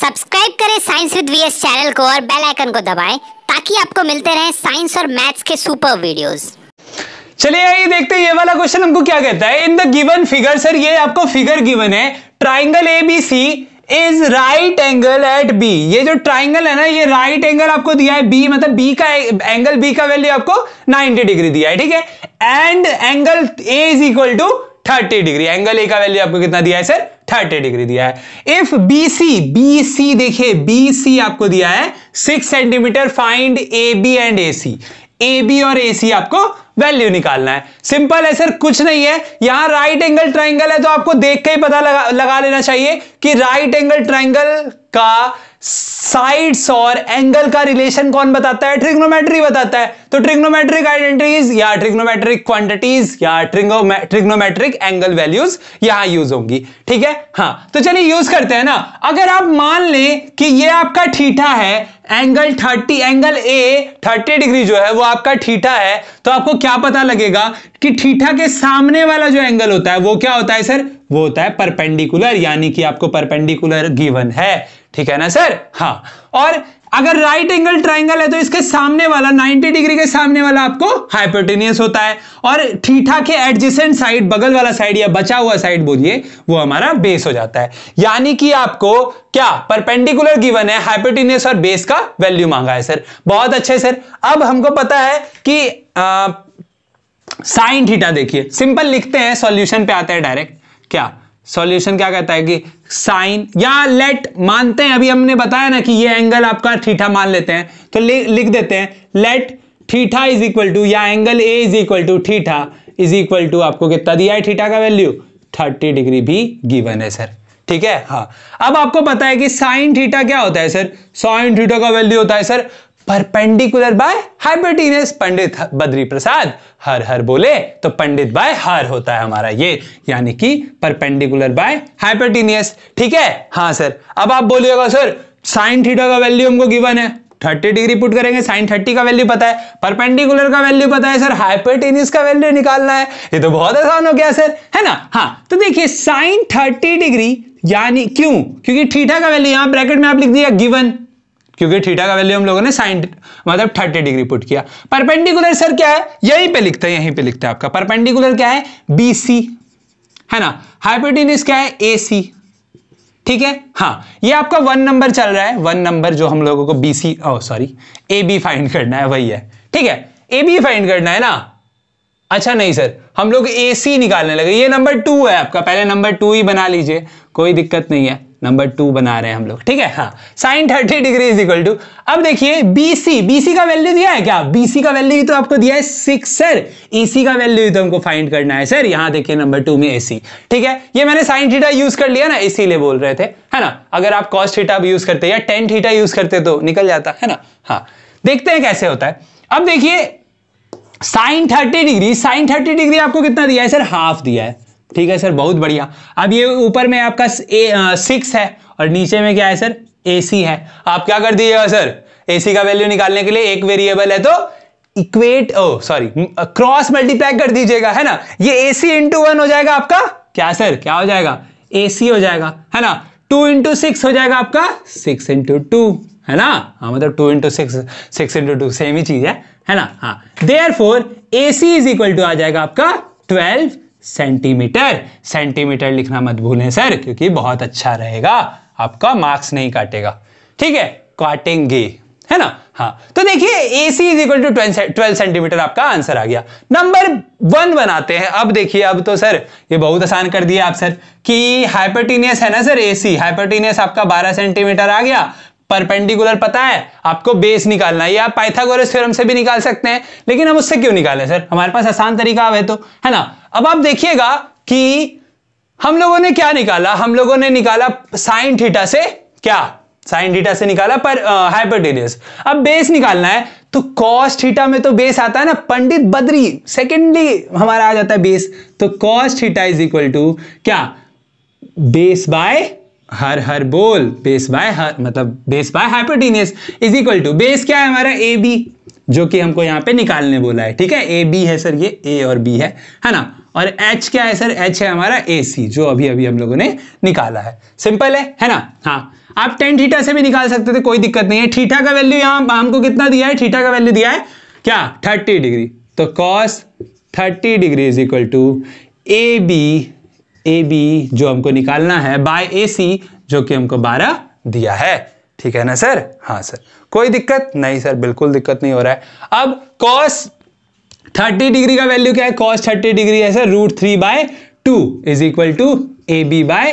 subscribe करें science with VS channel को और बेल आइकन को दबाएं ताकि आपको मिलते रहें साइंस और मैथ्स के सुपर वीडियोस चलिए आइए देखते हैं ये वाला क्वेश्चन हमको क्या कहता है in the given figure sir ये आपको फिगर गिवन है triangle A B C is right angle at B ये जो ट्राइंगल है ना ये राइट right एंगल आपको दिया है बी मतलब बी का एंगल बी का वैल्यू आपको 90 डिग्री दिया है ठीक है and angle A is equal to thirty degree angle A का वैल्यू आपको कितना दिया है सर थर्टी डिग्री दिया है if B C B C देखिए बी सी आपको दिया है six centimetre find A B and A C A B और ए सी आपको वैल्यू निकालना है सिंपल है सर कुछ नहीं है यहां राइट एंगल ट्राइंगल है तो आपको देख के ही पता लगा, लगा लेना चाहिए कि राइट एंगल ट्राइंगल का साइड्स और एंगल का रिलेशन कौन बताता है ट्रिग्नोमेट्री बताता है तो ट्रिग्नोमेट्रिक आइडेंटिटीज या ट्रिग्नोमेट्रिक क्वांटिटीज या ट्रिग्नोमेट्रिक एंगल वैल्यूज यहां यूज होंगी ठीक है हाँ तो चलिए यूज करते हैं ना अगर आप मान लें कि ये आपका ठीठा है एंगल 30 एंगल ए 30 डिग्री जो है वो आपका ठीठा है तो आपको क्या पता लगेगा कि ठीठा के सामने वाला जो एंगल होता है वो क्या होता है सर वो होता है परपेंडिकुलर यानी कि आपको परपेंडिकुलर गिवन है ठीक है ना सर हाँ और अगर राइट एंगल ट्राइंगल है तो इसके सामने वाला 90 डिग्री के सामने वाला आपको हाइपोटेनियस होता है और ठीठा के एडजेसेंट साइड बगल वाला साइड या बचा हुआ साइड बोलिए वो हमारा बेस हो जाता है यानी कि आपको क्या परपेंडिकुलर गिवन है हाइपोटेनियस और बेस का वैल्यू मांगा है सर बहुत अच्छे सर अब हमको पता है कि साइन थीटा देखिए सिंपल लिखते हैं सोल्यूशन पे आता है डायरेक्ट क्या सॉल्यूशन क्या कहता है कि साइन या लेट मानते हैं अभी हमने बताया ना कि ये एंगल आपका थीठा मान लेते हैं तो लि, लिख देते हैं let theta is equal to या angle A is equal to theta is equal to आपको कितना दिया है थीठा का वैल्यू थर्टी डिग्री भी गिवन है सर ठीक है हाँ अब आपको पता है कि साइन थीटा क्या होता है सर साइन थीटा का वैल्यू होता है sir perpendicular by hypotenuse Pandit Badri Prasad हर हर बोले तो पंडित बाय हर होता है हमारा ये यानी कि परपेंडिकुलर बाय हाइपोटीनियस ठीक है हाँ सर अब आप बोलिएगा सर साइन थीटा का वैल्यू हमको गिवन है 30 डिग्री पुट करेंगे साइन 30 का वैल्यू पता है परपेंडिकुलर का वैल्यू पता है सर हाइपोटेनिस का वैल्यू निकालना है ये तो बहुत आसान हो गया सर है ना हाँ तो देखिए साइन 30 डिग्री यानी क्यों क्योंकि थीटा का वैल्यू यहां ब्रैकेट में आप लिख दिया गिवन क्योंकि थीटा का वैल्यू हम लोगों ने साइन मतलब 30 डिग्री पुट किया परपेंडिकुलर सर क्या है यहीं पे लिखते हैं यहीं पे लिखते हैं आपका परपेंडिकुलर क्या है बी सी है ना हाइपोटिनिस क्या है ए सी ठीक है हाँ ये आपका वन नंबर चल रहा है वन नंबर जो हम लोगों को B C oh sorry A B find करना है वही है ठीक है ए बी फाइंड करना है ना अच्छा नहीं सर हम लोग ए सी निकालने लगे ये नंबर टू है आपका पहले नंबर टू ही बना लीजिए कोई दिक्कत नहीं है नंबर टू बना रहे हैं हम लोग ठीक है हाँ sine thirty degree is equal to अब देखिए बीसी बीसी का वैल्यू दिया है क्या बीसी का वैल्यू भी तो आपको दिया है सिक्स सर ईसी का वैल्यू भी तो हमको फाइंड करना है सर यहाँ देखिए नंबर टू में एसी ठीक है ये मैंने साइन थीटा यूज कर लिया ना इसीलिए बोल रहे थे है ना अगर आप कॉस्ट थीटा यूज करते या टेन थीटा यूज करते तो निकल जाता है ना हाँ देखते हैं कैसे होता है अब देखिए sine thirty degree sine thirty degree आपको कितना दिया है सर हाफ दिया है ठीक है सर बहुत बढ़िया अब ये ऊपर में आपका सिक्स है और नीचे में क्या है सर एसी है आप क्या कर दीजिएगा सर एसी का वैल्यू निकालने के लिए एक वेरिएबल है तो equate oh sorry cross multiply कर दीजिएगा है ना ये एसी इंटू वन हो जाएगा आपका क्या सर क्या हो जाएगा एसी हो जाएगा है ना टू इंटू सिक्स हो जाएगा आपका सिक्स इंटू टू है ना हाँ मतलब two into six six into two same ही चीज है है ना हाँ therefore A C is equal to आ जाएगा आपका ट्वेल्व सेंटीमीटर सेंटीमीटर लिखना मत भूलें सर क्योंकि बहुत अच्छा रहेगा आपका मार्क्स नहीं काटेगा ठीक है काटेंगे है ना हाँ तो देखिए A C is equal to twelve centimetre आपका आंसर आ गया नंबर वन बनाते हैं अब देखिए अब तो सर ये बहुत आसान कर दिया आप सर कि हाइपरटीनियस है ना सर ए सी हाइपरटीनियस आपका बारह सेंटीमीटर आ गया परपेंडिकुलर पता है आपको बेस निकालना है या पाइथागोरस थ्योरम से भी निकाल सकते हैं लेकिन हम उससे क्यों निकालें सर हमारे पास आसान तरीका है तो है ना अब आप देखिएगा कि हम लोगों ने क्या निकाला हम लोगों ने निकाला साइन थीटा से क्या साइन थीटा से निकाला पर हाइपोटेनियस अब बेस निकालना है तो कॉस थीटा में तो बेस आता है ना पंडित बद्री सेकेंडली हमारा आ जाता है बेस तो cos theta is equal to क्या बेस बाय हर हर बोल बेस बाय हर मतलब base by hypotenuse is equal to base क्या है हमारा ए बी जो कि हमको यहां पे निकालने बोला है ठीक है ए बी है सर ये ए और बी है है ना और एच क्या है सर एच है हमारा ए सी जो अभी अभी हम लोगों ने निकाला है सिंपल है है ना हाँ आप टेन थीटा से भी निकाल सकते थे कोई दिक्कत नहीं है थीटा का वैल्यू यहां हमको कितना दिया है थीटा का वैल्यू दिया है क्या थर्टी डिग्री तो cos thirty degree is equal to A B A B जो हमको निकालना है बाय ए सी जो कि हमको बारह दिया है ठीक है ना सर हाँ सर कोई दिक्कत नहीं सर बिल्कुल दिक्कत नहीं हो रहा है अब कॉस थर्टी डिग्री का वैल्यू क्या है कॉस थर्टी डिग्री है sir root three by two is equal to A B by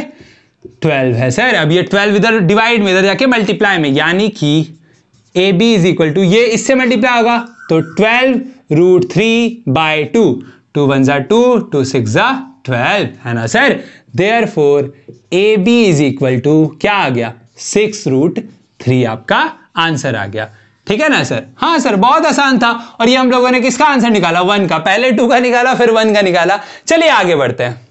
twelve है सर अब ये ट्वेल्व इधर डिवाइड में इधर जाके मल्टीप्लाई में यानी कि A B is equal to ये इससे मल्टीप्लाई होगा तो twelve root three by two two one ज़ा टू टू सिक्स ज़ा ट्वेल्व है ना sir therefore A B is equal to क्या आ गया सिक्स रूट थ्री आपका आंसर आ गया ठीक है ना सर हाँ सर बहुत आसान था और ये हम लोगों ने किसका आंसर निकाला वन का पहले टू का निकाला फिर वन का निकाला चलिए आगे बढ़ते हैं